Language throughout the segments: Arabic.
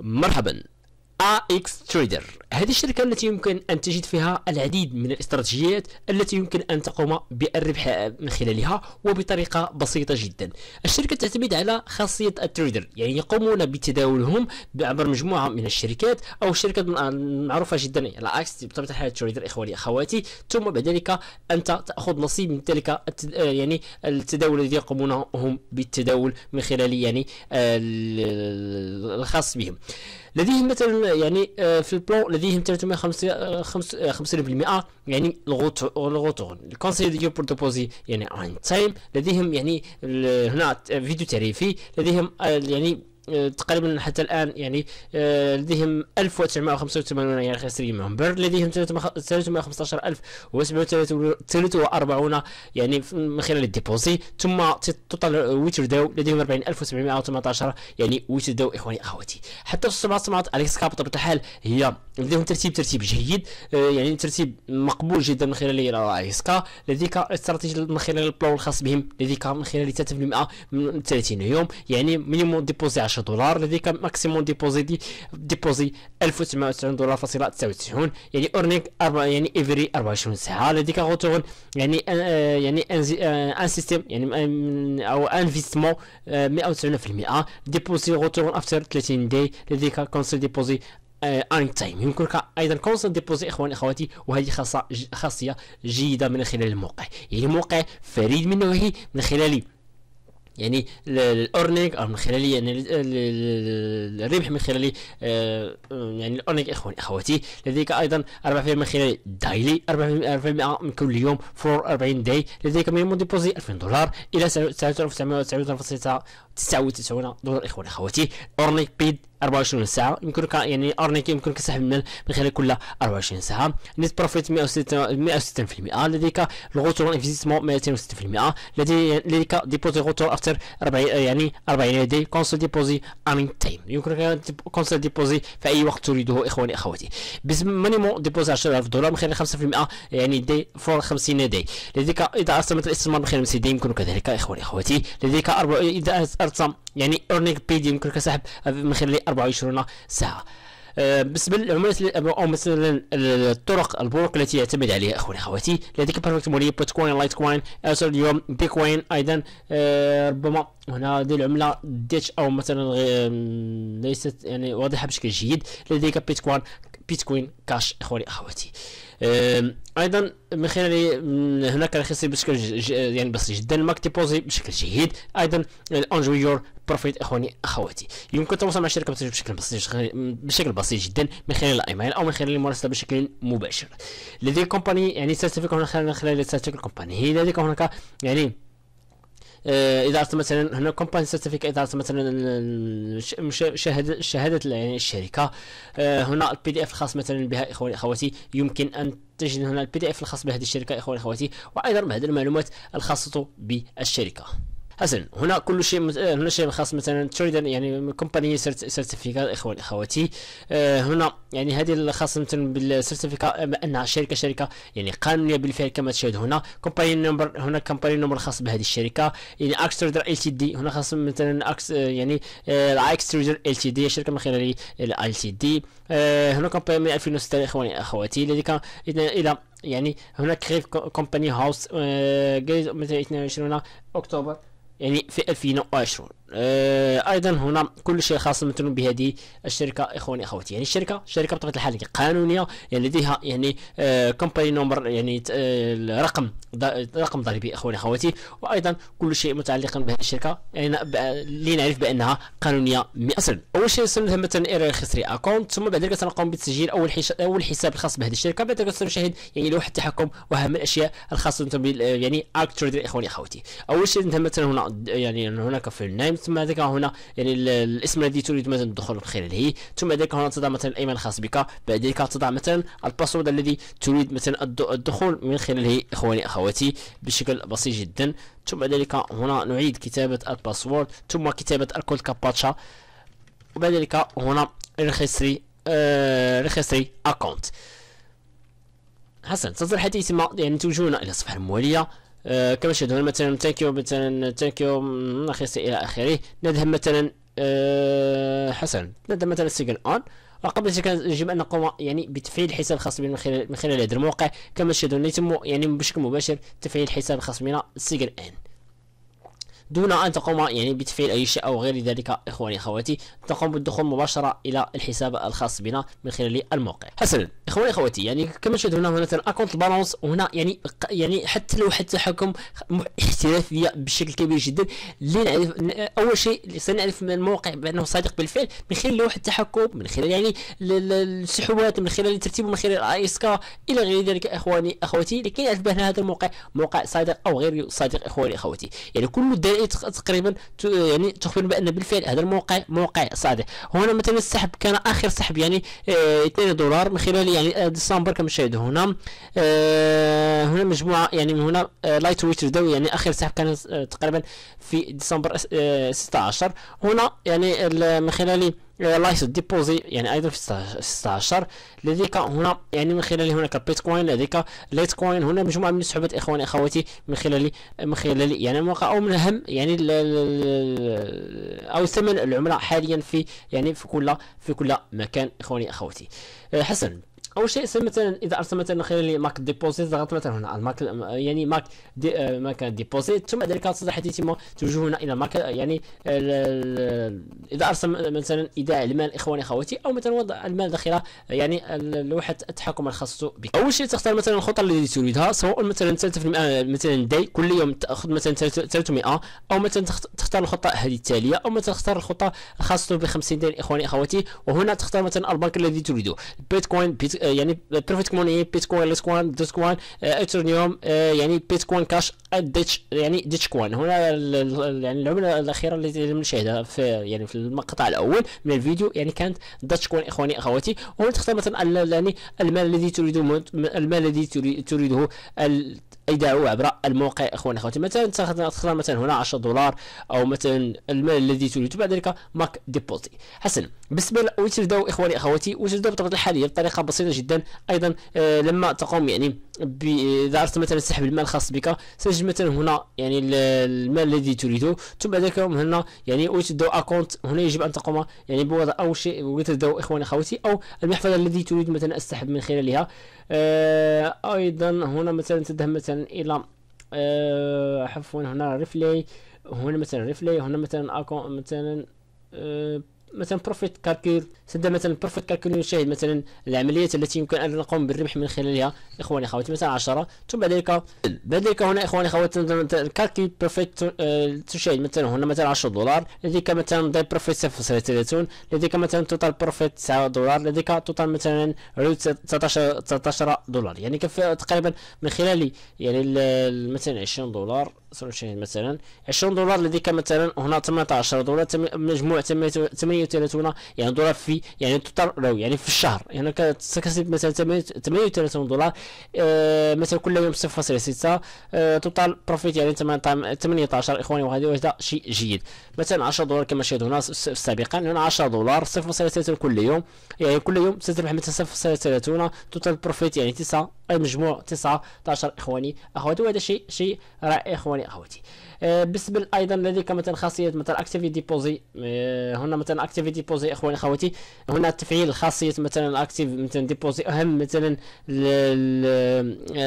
مرحبا اكس تريدر هذه الشركة التي يمكن أن تجد فيها العديد من الاستراتيجيات التي يمكن أن تقوم بالربح من خلالها وبطريقة بسيطة جدا الشركة تعتمد على خاصية التريدر يعني يقومون بتداولهم عبر مجموعة من الشركات أو الشركة معروفة جدا يعني على عكس بطبيعة الحال التريدر إخواني أخواتي ثم بعد ذلك أنت تأخذ نصيب من تلك يعني التداول الذي يقومون هم بالتداول من خلال يعني الخاص بهم لديهم مثلا يعني آه، في البلان الذي لديهم 350% آه، آه، يعني الغوتون الكونسيل بور بروتوبوزي يعني عن تايم لديهم يعني هنا فيديو تعريفي لديهم آه، يعني آه، تقريبا حتى الان يعني آه، لديهم 1985 يعني خاسرين منهم بيرن لديهم 315743 يعني من خلال الديبوزي ثم توتال ويتر داو لديهم 40718 يعني ويتر داو اخواني اخواتي حتى في السبعه سمعت اليكس كاب بطبيعه الحال هي لديهم ترتيب ترتيب جيد آه، يعني ترتيب مقبول جدا من خلال اليكس كاب لديك استراتيجيه من خلال البلان الخاص بهم لديك من خلال 3% من 30 يوم يعني مينيموم ديبوزي 12 دولار لديك ماكسيموم ديبوزي دي ديبوزي 1990 دولار فاصلة 99 يعني اورنينغ يعني افري 24 ساعه لديك غوتورن يعني آه يعني ان آه سيستيم يعني آه، او انفستمون 190% ديبوزي غوتورن افتر 30 داي لديك كونسل ديبوزي ان تايم يمكنك ايضا كونسل ديبوزي اخواني اخواتي وهذه خاصه خاصيه جيده من خلال الموقع يعني موقع فريد من نوعه من خلال يعني الاورنج او من خلال يعني الربح من خلال آه، آه، يعني الاورنج اخواني اخواتي لديك ايضا 4% من خلال دايلي 4% من كل يوم فور 40 داي لديك مينيموم ديبوزي 2000 دولار الى 3999.99 دولار اخواني اخواتي اورنج بيد 24 ساعه يمكنك يعني ارنيك يمكنك سحب المال من خلال كل 24 ساعه نت بروفيت 160 160% لديك الغوتور انفيستمون 260% لديك ديبوزي غوتور اكثر 40 يعني 40 دي كونسول ديبوزي ان تايم يمكنك كونسول ديبوزي في اي وقت تريده اخواني اخواتي باسم مينيموم ديبوزي 10000 دولار من خلال 5% يعني دي فور 50 دي لديك اذا ارسمت الاستثمار من خلال 50 دي يمكنك ذلك اخواني اخواتي لديك اذا ارسمت يعني بي بيدي يمكنك سحب من خلال 24 ساعه آه، بالنسبه للعملات او مثلا الطرق البروك التي يعتمد عليها اخواني اخواتي لديك بيرفكت موني بوت كوين لايت كوين اصل اليوم بيكوين ايضا آه، ربما هنا هذه العمله ديتش او مثلا ليست يعني واضحه بشكل جيد لديك بيتكوين بيتكوين كاش اخواني اخواتي ايضا من خلال هناك رخيص بشكل يعني بسيط جدا ماك ديبوزي بشكل جيد ايضا انجو يور بروفيت اخواني اخواتي يمكن التواصل مع الشركه بشكل بسيط بشكل بسيط جدا من خلال الايميل او من خلال المراسله بشكل مباشر لديك كومباني يعني تستفيد من خلال من خلال تستفيد الكومباني لديك هناك يعني إيه، اذا اردت مثلا هنا كومباني سيرتيفيك اذا اردت مثلا شهاده شهاده يعني الشركه إيه، هنا البي دي اف الخاص مثلا بها اخواني اخواتي يمكن ان تجد هنا البي دي اف الخاص بهذه الشركه اخواني اخواتي وايضا بعض المعلومات الخاصه بالشركه حسنا هنا كل شيء مت... آه، هنا شيء خاص مثلا تريد يعني كومباني سيرتيفيكا اخواني اخواتي آه هنا يعني هذه الخاصة مثلا بالسيرتيفيكا آه، بانها شركه شركه يعني قانونيه بالفعل كما تشاهد هنا كومباني نمبر هنا كومباني نمبر خاص بهذه الشركه يعني اكس تريدر ال تي دي هنا خاص مثلا اكس آه، يعني اكس تريدر ال تي دي شركه من خلال ال تي دي هنا كومباني من 2006 اخواني اخواتي الذي كان اذا يعني هناك كريف كومباني هاوس مثلا 22 اكتوبر يعني في 20 آه، ايضا هنا كل شيء خاص مثلا بهذه الشركه اخواني اخواتي يعني الشركه شركه بطبيعه الحال يعني قانونيه يعني لديها يعني كومباني آه، نمبر يعني آه، رقم رقم ضريبي اخواني اخواتي وايضا كل شيء متعلق بهذه الشركه يعني لنعرف بانها قانونيه 100% اول شيء سنذهب مثلا الى خسري اكونت ثم بعد ذلك سنقوم بتسجيل اول اول حساب الخاص بهذه الشركه بعد ذلك سنشاهد يعني لوحه التحكم واهم الاشياء الخاصه يعني اكتر اخواني اخواتي اول شيء نذهب مثلا هنا يعني هناك في النايم القدم ثم هذاك هنا يعني الاسم الذي تريد مثلا الدخول من خلاله ثم ذلك هنا تضع مثلا الايمن الخاص بك بعد ذلك تضع مثلا الباسورد الذي تريد مثلا الدخول من خلاله اخواني اخواتي بشكل بسيط جدا ثم بعد ذلك هنا نعيد كتابه الباسورد ثم كتابه الكود كاباتشا وبعد ذلك هنا ريجستري ريجستري اكونت حسنا تصل حتى يتم يعني توجهنا الى الصفحه المواليه آه كما تشاهدون مثلا تانكيو مثلا تانكيو رخيص الى اخره نذهب مثلا آه حسنا نذهب مثلا سيجن اون وقبل كان يجب ان نقوم يعني بتفعيل الحساب الخاص بنا من خلال من خلال هذا الموقع كما تشاهدون يتم يعني بشكل مباشر تفعيل الحساب الخاص بنا سيجن ان دون أن تقوم يعني بتفعيل أي شيء أو غير ذلك إخواني أخواتي تقوم بالدخول مباشرة إلى الحساب الخاص بنا من خلال الموقع حسنا إخواني أخواتي يعني كما تشاهدون هنا مثلا أكونت البالانس وهنا يعني يعني حتى حتى التحكم احترافية بشكل كبير جدا لنعرف أول شيء سنعرف من الموقع بأنه صادق بالفعل من خلال لوحة التحكم من خلال يعني السحوبات من خلال الترتيب من خلال الاي كا الى غير ذلك اخواني اخواتي لكي نعرف بأن هذا الموقع موقع صادق أو غير صادق اخواني اخواتي يعني كل يعني تقريبا يعني تخبر بان بالفعل هذا الموقع موقع صادق هنا مثلا السحب كان اخر سحب يعني 2 آه، دولار من خلال يعني آه، ديسمبر كما شاهدوا هنا آه، هنا مجموعه يعني من هنا لايت ويت داو يعني اخر سحب كان تقريبا في ديسمبر 16 هنا يعني من خلال لايس ديبوزي يعني ايضا في 16 لديك هنا يعني من خلال هناك بيتكوين لديك ليت كوين هنا مجموعه من السحوبات اخواني اخواتي من خلال من خلال يعني مواقع او من اهم يعني او ثمن العمله حاليا في يعني في كل في كل مكان اخواني اخواتي آه، حسن اول شيء مثلا اذا ارسل مثلا خلال ماك ديبوزيت ضغط مثلا هنا الماك يعني ماك دي آه، ماك ديبوزيت ثم بعد ذلك حتى يتم هنا الى ماك يعني اذا ارسل مثلا ايداع المال اخواني اخواتي او مثلا وضع المال داخل يعني لوحه التحكم الخاصه بك اول شيء تختار مثلا الخطه التي تريدها سواء مثلا 3% مثلا داي كل يوم تاخذ مثلا 300 او مثلا تختار الخطه هذه التاليه او مثلا تختار الخطه الخاصه ب 50 دين اخواني اخواتي وهنا تختار مثلا البنك الذي تريده بيتكوين بيت آه، يعني بروفيت آه، كومون ايه بيتكوين كوين ليس كوين دوت كوين آه، يعني بيتكوين كاش ديتش يعني ديتش كوان هنا يعني العمله الاخيره التي تم نشاهدها في يعني في المقطع الاول من الفيديو يعني كانت داتش كوان اخواني اخواتي وهنا تختار مثلا يعني المال الذي تريده المال الذي تريده ايداعوا عبر الموقع اخواني اخواتي مثلا تختار مثلا هنا 10 دولار او مثلا المال الذي تريد بعد ذلك ماك ديبوزي حسنا بالنسبه تبداو اخواني اخواتي تبداو بطبيعه الحال بطريقه بسيطه جدا ايضا آه لما تقوم يعني اذا اردت مثلا سحب المال الخاص بك سجل مثلا هنا يعني المال الذي تريده ثم بعد ذلك هنا يعني وتبداو اكونت هنا يجب ان تقوم يعني بوضع او شيء وتبداو اخواني اخواتي او المحفظه الذي تريد مثلا السحب من خلالها آه ايضا هنا مثلا تذهب مثلا الى آه عفوا هنا ريفلي هنا مثلا ريفلي هنا مثلا اكونت مثلا آه مثلا بروفيت كالكول سد مثلا بروفيت كالكول يشاهد مثلا العمليات التي يمكن ان نقوم بالربح من خلالها اخواني اخواتي مثلا 10 ثم بعد ذلك بعد ذلك هنا اخواني اخواتي كالكول بروفيت تشاهد مثلا هنا مثلا 10 دولار لديك مثلا دي بروفيت 0.30 لديك مثلا توتال بروفيت 9 دولار لديك توتال مثلا 19 19 دولار يعني كيف تقريبا من خلال يعني مثلا 20 دولار سولوشن مثلا 20 دولار لديك مثلا هنا 18 دولار مجموع 38 يعني دولار في يعني توتال يعني في الشهر هنا يعني كتكسب مثلا 38 دولار آه، مثلا كل يوم 0.6 آه، توتال بروفيت يعني 18 اخواني وهذا وهذا شيء جيد مثلا 10 دولار كما شاهد هنا سابقا هنا 10 دولار 0.3 كل يوم يعني كل يوم ستربح مثلا 0.3 توتال بروفيت يعني 9 المجموع 19 اخواني اخواتي وهذا شيء شيء رائع اخواني اخواتي آه، بالنسبه ايضا لديك مثلا خاصيه مثلا اكتيفيتي آه، ديبوزي هنا مثلا اكتيفيتي ديبوزي اخواني اخواتي هنا تفعيل خاصيه مثلا اكتيف مثلا ديبوزي اهم مثلا آه،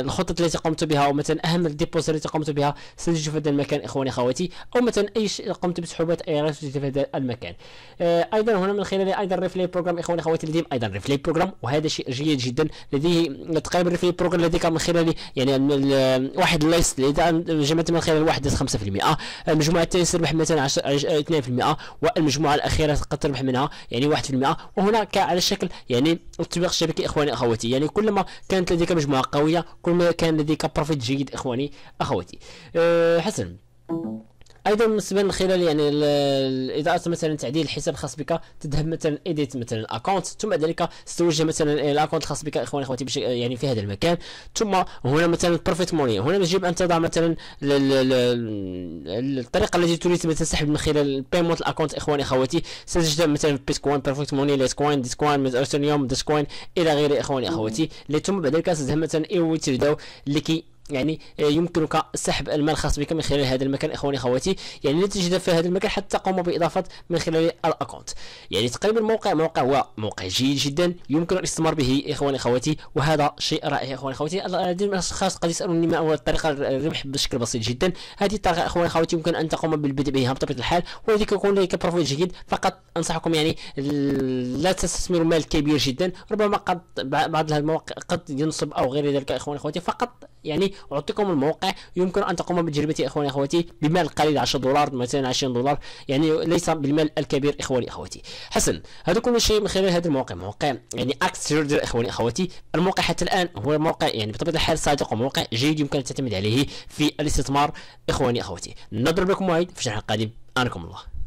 الخطط التي قمت بها او مثلا اهم الديبوزي التي قمت بها ستجد في هذا المكان اخواني اخواتي او مثلا اي شيء قمت بسحوبات اي ايرات في هذا المكان ايضا هنا من خلال ايضا ريفلي بروجرام اخواني اخواتي لديهم ايضا ريفلي بروجرام وهذا شيء جيد جدا لديه تقريبا ريفلي في البروغرام الذي كان من خلال يعني واحد ليست اللي جمعت من خلال واحد 5% المجموعه الثانيه تربح مثلا 2% والمجموعه الاخيره قد تربح منها يعني 1% وهنا على شكل يعني التطبيق الشبكي اخواني اخواتي يعني كلما كانت لديك مجموعه قويه كلما كان لديك بروفيت جيد اخواني اخواتي أه حسن ايضا بالنسبه من خلال يعني اذا مثلا تعديل الحساب الخاص بك تذهب مثلا ايديت مثلا اكونت ثم بعد ذلك ستوجه مثلا الاكونت الخاص بك اخواني اخواتي يعني في هذا المكان ثم هنا مثلا بروفيت موني هنا يجب ان تضع مثلا الطريقه التي تريد مثلا السحب من خلال بيمونت الاكونت اخواني اخواتي ستجد مثلا بيتكوين بروفيت موني ليت كوين ديس كوين اثريوم ديس كوين الى غيره اخواني اخواتي ثم بعد ذلك ستذهب مثلا اي وي تريدو لكي يعني آه، يمكنك سحب المال الخاص بك من خلال هذا المكان اخواني اخواتي يعني لا تجد في هذا المكان حتى تقوم باضافه من خلال الاكونت يعني تقريبا الموقع موقع هو موقع جيد جدا يمكن الاستثمار به اخواني اخواتي وهذا شيء رائع اخواني اخواتي العديد من الاشخاص قد يسالوني ما هو الطريقه الربح بشكل بسيط جدا هذه الطريقه اخواني اخواتي يمكن ان تقوم بالبدء بها بطبيعه الحال ولذلك يكون لديك بروفيل جيد فقط انصحكم يعني لا تستثمروا مال كبير جدا ربما قد بعض المواقع قد ينصب او غير ذلك اخواني اخواتي فقط يعني اعطيكم الموقع يمكن ان تقوم بتجربته اخواني اخواتي بمال قليل 10 دولار مثلا 20 دولار يعني ليس بالمال الكبير اخواني اخواتي حسن هذا كل شيء من خلال هذا الموقع موقع يعني اكس تريدر اخواني اخواتي الموقع حتى الان هو موقع يعني بطبيعه الحال صادق وموقع جيد يمكن ان تعتمد عليه في الاستثمار اخواني اخواتي نضرب لكم موعد في الشرح القادم انكم الله